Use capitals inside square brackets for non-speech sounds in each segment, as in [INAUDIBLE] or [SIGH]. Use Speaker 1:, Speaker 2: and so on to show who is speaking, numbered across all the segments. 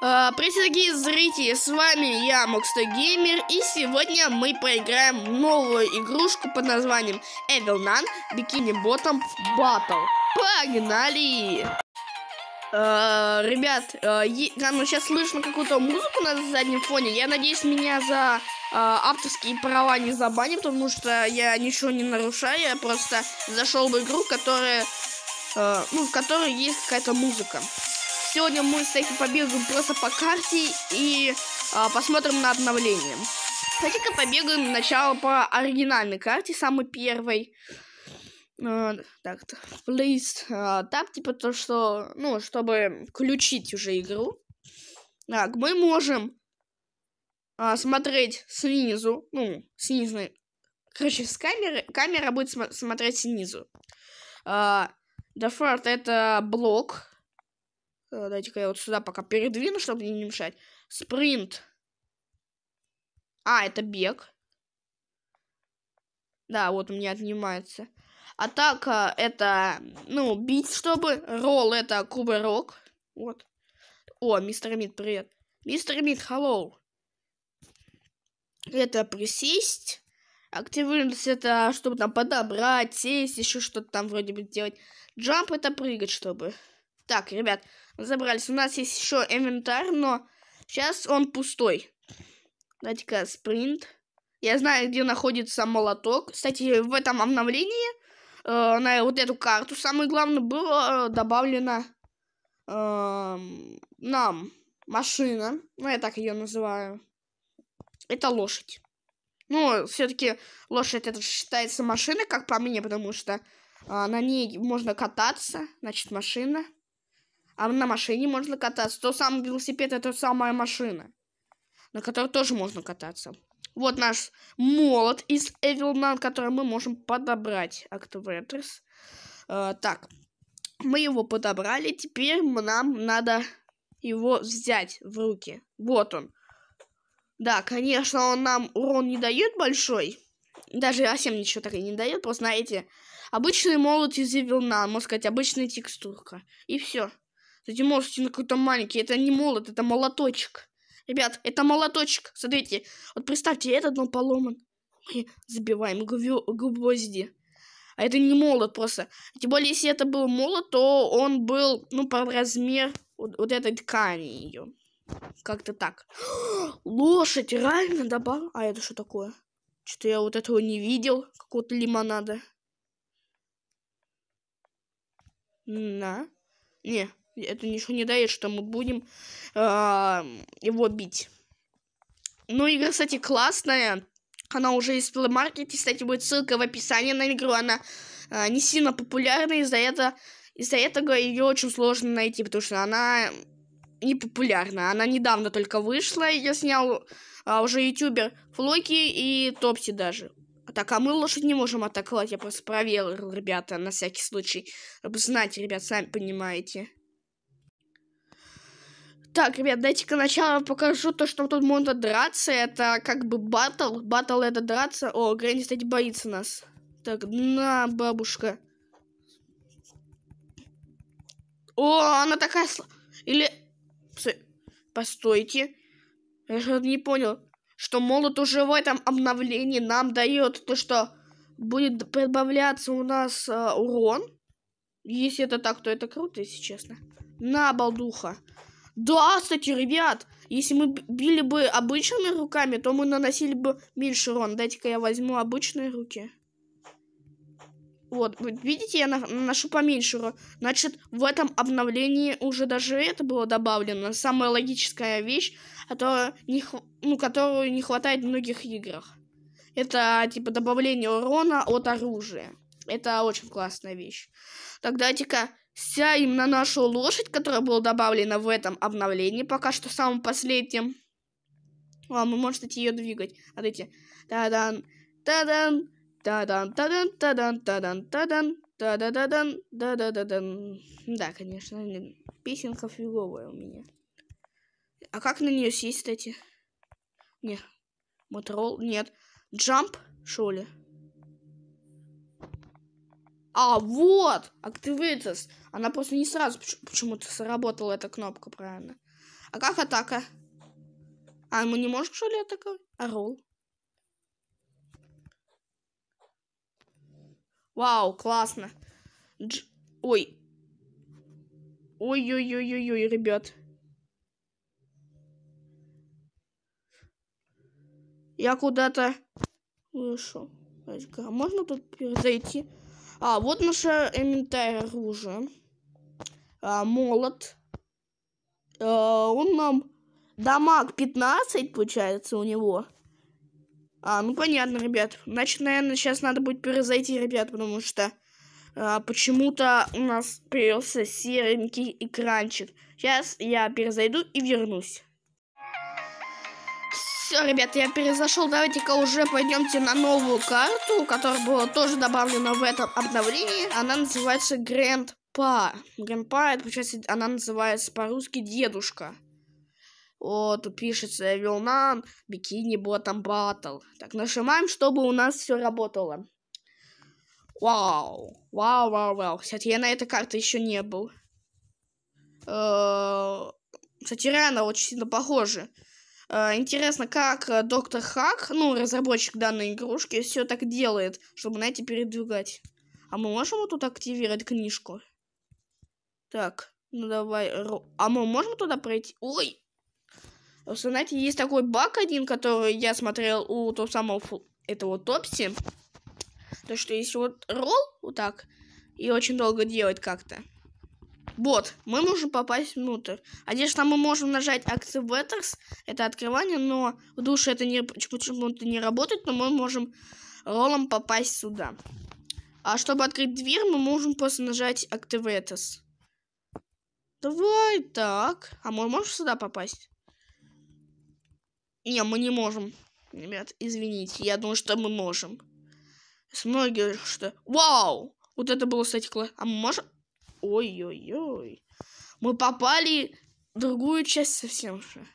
Speaker 1: Uh, привет, дорогие зрители, с вами я, Моксто Геймер, и сегодня мы поиграем в новую игрушку под названием Evil Nun Bikini Bottom Battle. Погнали! А, ребят, uh, там сейчас слышно какую-то музыку на заднем фоне. Я надеюсь, меня за а, авторские права не забанят, потому что я ничего не нарушаю. Я просто зашел в игру, которая, ну, в которой есть какая-то музыка. Сегодня мы с Эхи побегаем просто по карте и э, посмотрим на обновление. Давайте-ка побегаем сначала по оригинальной карте, самой первой. Э, так, please, э, а, так, типа то, что, ну, чтобы включить уже игру. Так, мы можем э, смотреть снизу, ну, снизу, короче, с камеры, камера будет см смотреть снизу. Э, Дефорт это блок, Э, дайте-ка я вот сюда пока передвину, чтобы не мешать. Спринт. А, это бег. Да, вот у меня отнимается. Атака э, это, ну, бить, чтобы. Ролл это куберок. Вот. О, мистер Мид, привет. Мистер Мид, hello. Это присесть. Активность это, чтобы там подобрать, сесть, еще что-то там вроде бы делать. Джамп это прыгать, чтобы. Так, ребят, Забрались. У нас есть еще инвентарь, но сейчас он пустой. Дайте-ка спринт. Я знаю, где находится молоток. Кстати, в этом обновлении э, на вот эту карту, самое главное, было э, добавлено э, нам машина. Ну, я так ее называю. Это лошадь. Ну, все-таки лошадь это считается машиной, как по мне, потому что э, на ней можно кататься, значит, машина. А на машине можно кататься. То самый велосипед это самая машина, на которой тоже можно кататься. Вот наш молот из Evil Nun, который мы можем подобрать. Activators. Э, так, мы его подобрали. Теперь нам надо его взять в руки. Вот он. Да, конечно, он нам урон не дает большой. Даже совсем ничего так и не дает. Просто, знаете, обычный молот из Evil Nun. Можно сказать, обычная текстурка. И все. Кстати, можете на какой-то маленький. Это не молот, это молоточек. Ребят, это молоточек. Смотрите, вот представьте, этот был поломан. Мы забиваем гвозди. А это не молот просто. Тем более, если это был молот, то он был, ну, по размер вот, вот этой ткани ее. Как-то так. [GASPS] Лошадь реально добавила. А это что такое? Что-то я вот этого не видел. Какого-то лимонада. На. Не это ничего не дает, что мы будем э, его бить. Ну, игра, кстати, классная. Она уже есть в плеймаркете, кстати, будет ссылка в описании на игру. Она э, не сильно популярна, из-за этого, из-за этого ее очень сложно найти, потому что она не популярна. Она недавно только вышла, я снял а, уже ютубер Флоки и Топси даже. А так, а мы лошадь не можем атаковать, я просто проверил, ребята, на всякий случай. знаете, ребят, сами понимаете. Так, ребят, дайте-ка начало покажу то, что тут можно драться. Это как бы батл. Батл это драться. О, Грэнни, кстати, боится нас. Так, на, бабушка. О, она такая... Сл... Или... Постойте. Я что-то не понял. Что молот уже в этом обновлении нам дает то, что будет прибавляться у нас э, урон. Если это так, то это круто, если честно. На, балдуха. Да, кстати, ребят, если мы били бы обычными руками, то мы наносили бы меньше урон. Дайте-ка я возьму обычные руки. Вот, видите, я наношу поменьше урон. Значит, в этом обновлении уже даже это было добавлено. Самая логическая вещь, которая не х, ну, которую не хватает в многих играх. Это, типа, добавление урона от оружия. Это очень классная вещь. Так, давайте-ка Сядем на нашу лошадь, которая была добавлена в этом обновлении, пока что самым последним. А, мы можем, кстати, ее двигать. Смотрите. та-дан, та-дан, Тадан, тадан, тадан, тадан, тадан, тадан, тадан, тадан, тадан, тадан. Да, конечно, песенка фиговая у меня. А как на нее сесть, кстати? Нет. Мотрол, нет. Джамп, что ли? А, вот! Activators. А она просто не сразу почему-то сработала эта кнопка, правильно. А как атака? А, мы не можем, что ли, атаковать? А ролл? Вау, классно. Дж... Ой. Ой-ой-ой-ой-ой, ребят. Я куда-то вышел. А можно тут зайти? А, вот наше инвентарь оружие, А, молот. А, э, он нам... Дамаг 15, получается, у него. А, ну понятно, ребят. Значит, наверное, сейчас надо будет перезайти, ребят, потому что а, почему-то у нас появился серенький экранчик. Сейчас я перезайду и вернусь. Все, ребят, я перезашел. Давайте-ка уже пойдемте на новую карту, которая была тоже добавлена в этом обновлении. Она называется Grand Па. это, получается, она называется по-русски дедушка. Вот, тут пишется Вилнан, Бикини Ботом Баттл. Так, нажимаем, чтобы у нас все работало. Вау, вау, вау, вау. Кстати, я на этой карте еще не был. Э, кстати, реально очень сильно похоже. Э, интересно, как э, доктор Хак, ну, разработчик данной игрушки, все так делает, чтобы, знаете, передвигать. А мы можем вот тут активировать книжку? Так, ну давай. А мы можем туда пройти? Ой! Вы знаете, есть такой баг один, который я смотрел у того самого этого Топси. То, что если вот ролл вот так, и очень долго делать как-то, вот, мы можем попасть внутрь. Конечно, мы можем нажать Activators, это открывание, но в душе это не почему-то не работает, но мы можем роллом попасть сюда. А чтобы открыть дверь, мы можем просто нажать Activators. Давай, так. А мы можем сюда попасть? Не, мы не можем. Ребят, извините, я думаю, что мы можем. С многих что... Вау! Вот это было, кстати, класс. А мы можем... Ой-ой-ой. Мы попали в другую часть совсем же.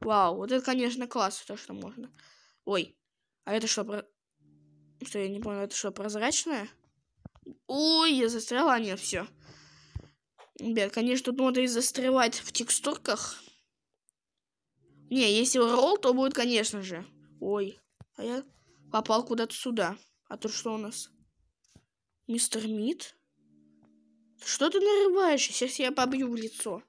Speaker 1: Вау, вот это, конечно, класс, то, что можно. Ой, а это что, про... Что, я не понял, это что, прозрачное? Ой, я застряла, а нет, все. Ребят, конечно, тут надо и застревать в текстурках. Не, если ролл, то будет, конечно же. Ой, а я попал куда-то сюда. А то что у нас? Мистер Мид? Что ты нарываешься? Сейчас я побью в лицо.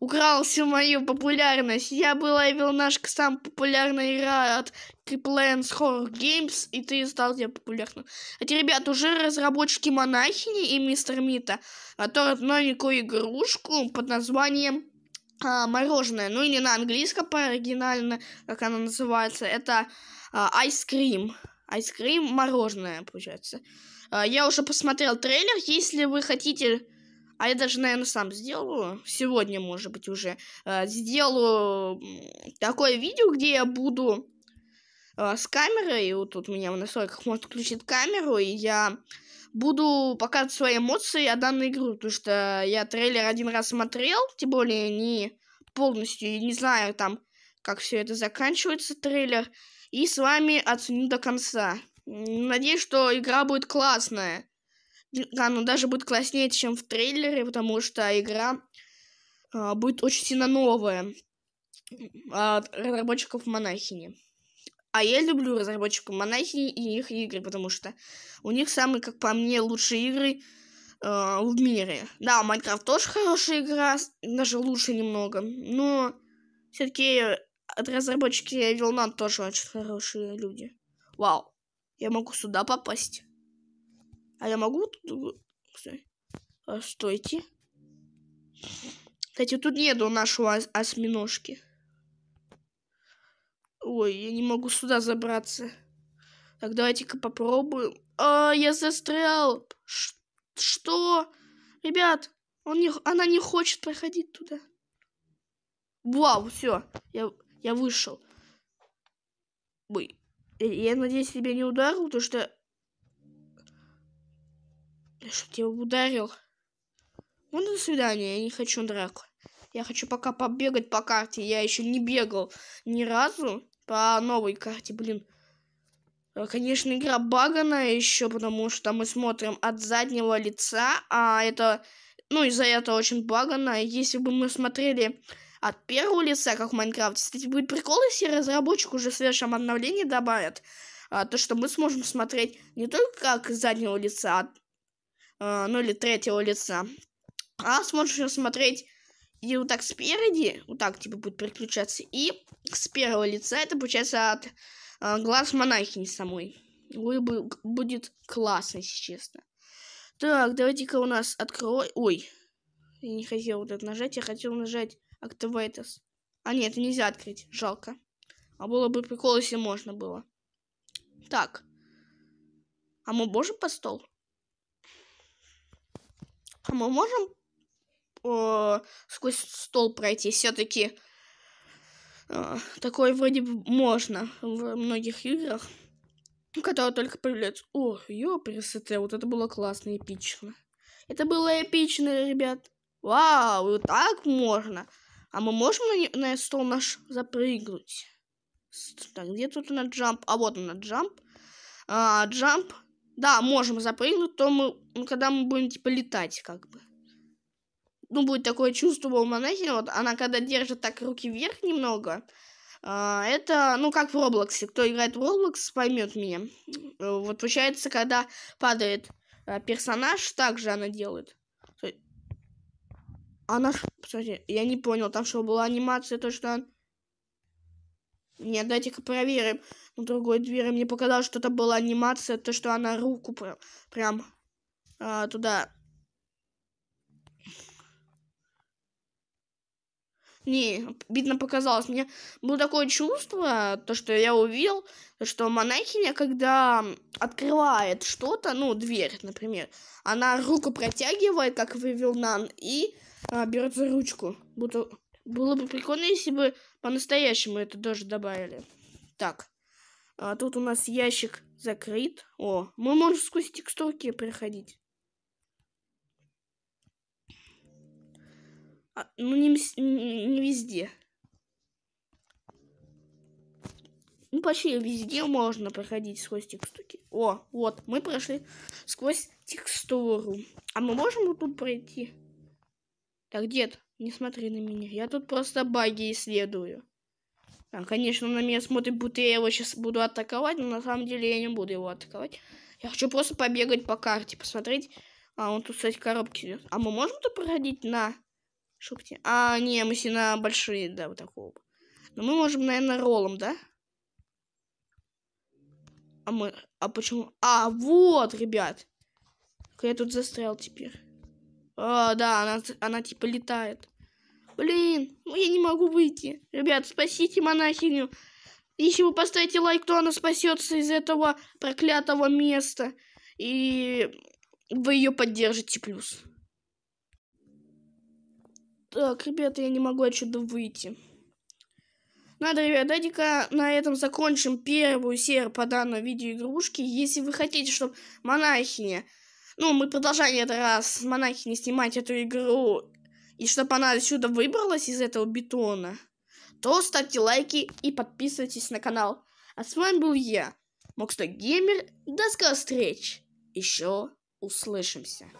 Speaker 1: Украл всю мою популярность. Я была велнашка сам популярная игра от Triplans Horror Games, и ты стал тебе популярным. Эти ребята уже разработчики Монахини и Мистер Мита готовят а новенькую игрушку под названием а, мороженое, ну или на английском по-оригинально, как она называется, это а, ice cream. Ice cream мороженое, получается. А, я уже посмотрел трейлер. Если вы хотите... А я даже, наверное, сам сделаю. Сегодня, может быть, уже. А, сделаю такое видео, где я буду а, с камерой. Вот тут у меня в настройках можно включить камеру. И я буду показывать свои эмоции о данной игру. Потому что я трейлер один раз смотрел. Тем более не полностью. И не знаю там, как все это заканчивается, трейлер. И с вами оценю до конца. Надеюсь, что игра будет классная. Она даже будет класснее, чем в трейлере, потому что игра э, будет очень сильно новая от разработчиков Монахини. А я люблю разработчиков Монахини и их игры, потому что у них самые, как по мне, лучшие игры э, в мире. Да, Майнкрафт тоже хорошая игра, даже лучше немного, но все-таки от разработчики Вилнан тоже очень хорошие люди. Вау. Я могу сюда попасть. А я могу... А, стойте. Кстати, тут нету нашего осьминожки. Ой, я не могу сюда забраться. Так, давайте-ка попробуем. А, я застрял. Ш что? Ребят, он не, она не хочет проходить туда. Вау, все, я, я вышел. Ой, я надеюсь, тебе не ударил, потому что... Я что, тебя ударил? Ну, до свидания, я не хочу драку. Я хочу пока побегать по карте. Я еще не бегал ни разу по новой карте, блин. Э, конечно, игра багана еще, потому что мы смотрим от заднего лица, а это... Ну, из-за этого очень багана. Если бы мы смотрели от первого лица, как в Майнкрафте. Кстати, будет прикол, если разработчик уже в следующем обновлении добавит, а, то, что мы сможем смотреть не только как с заднего лица, а, а, ну или третьего лица, а сможем смотреть и вот так спереди, вот так типа будет переключаться, и с первого лица это получается от а, глаз монахини самой. будет классно, если честно. Так, давайте-ка у нас открой... Ой, я не хотел вот это нажать, я хотел нажать Activators. А нет, нельзя открыть, жалко. А было бы прикол, если можно было. Так. А мы можем под стол? А мы можем э, сквозь стол пройти? Все-таки э, такое вроде бы можно в многих играх, которые только появляются. О, ёпресете, вот это было классно, эпично. Это было эпично, ребят. Вау, вот так можно. А мы можем на, на стол наш запрыгнуть? Так, где тут у нас джамп? А вот на джамп. А, джамп. Да, можем запрыгнуть, то мы, когда мы будем, типа, летать, как бы. Ну, будет такое чувство у Монахи, вот она когда держит так руки вверх немного, а, это, ну, как в Роблоксе. Кто играет в Роблокс, поймет меня. Э, вот, получается, когда падает э, персонаж, так же она делает. Она ж кстати, я не понял, там что, была анимация то что Нет, давайте ка проверим. На ну, другой двери мне показалось, что это была анимация, то, что она руку прям, прям а, туда. Не, видно показалось. Мне было такое чувство, то, что я увидел, что монахиня, когда открывает что-то, ну, дверь, например, она руку протягивает, как вывел Нан, и а, берет за ручку. Будто... Было бы прикольно, если бы по-настоящему это тоже добавили. Так. А тут у нас ящик закрыт. О, мы можем сквозь текстурки проходить. А, ну, не, не, не везде. Ну, почти везде можно проходить сквозь текстурки. О, вот, мы прошли сквозь текстуру. А мы можем вот тут пройти? Так, дед, не смотри на меня. Я тут просто баги исследую. А, конечно, на меня смотрит, будто я его сейчас буду атаковать, но на самом деле я не буду его атаковать. Я хочу просто побегать по карте, посмотреть. А, он тут, кстати, коробки идет. А мы можем тут проходить на шукте? А, не, мы все на большие, да, вот такого. Но мы можем, наверное, роллом, да? А мы... А почему... А, вот, ребят. Я тут застрял теперь. О, а, да, она, она типа летает. Блин, ну я не могу выйти. Ребят, спасите монахиню. Если вы поставите лайк, то она спасется из этого проклятого места. И вы ее поддержите плюс. Так, ребята, я не могу отсюда выйти. Надо, ребят, давайте-ка на этом закончим первую серию по данной видеоигрушке. Если вы хотите, чтобы монахиня ну, мы продолжали этот раз монахи не снимать эту игру, и чтобы она отсюда выбралась из этого бетона, то ставьте лайки и подписывайтесь на канал. А с вами был я, Моксток Геймер. До скорых встреч. Еще услышимся.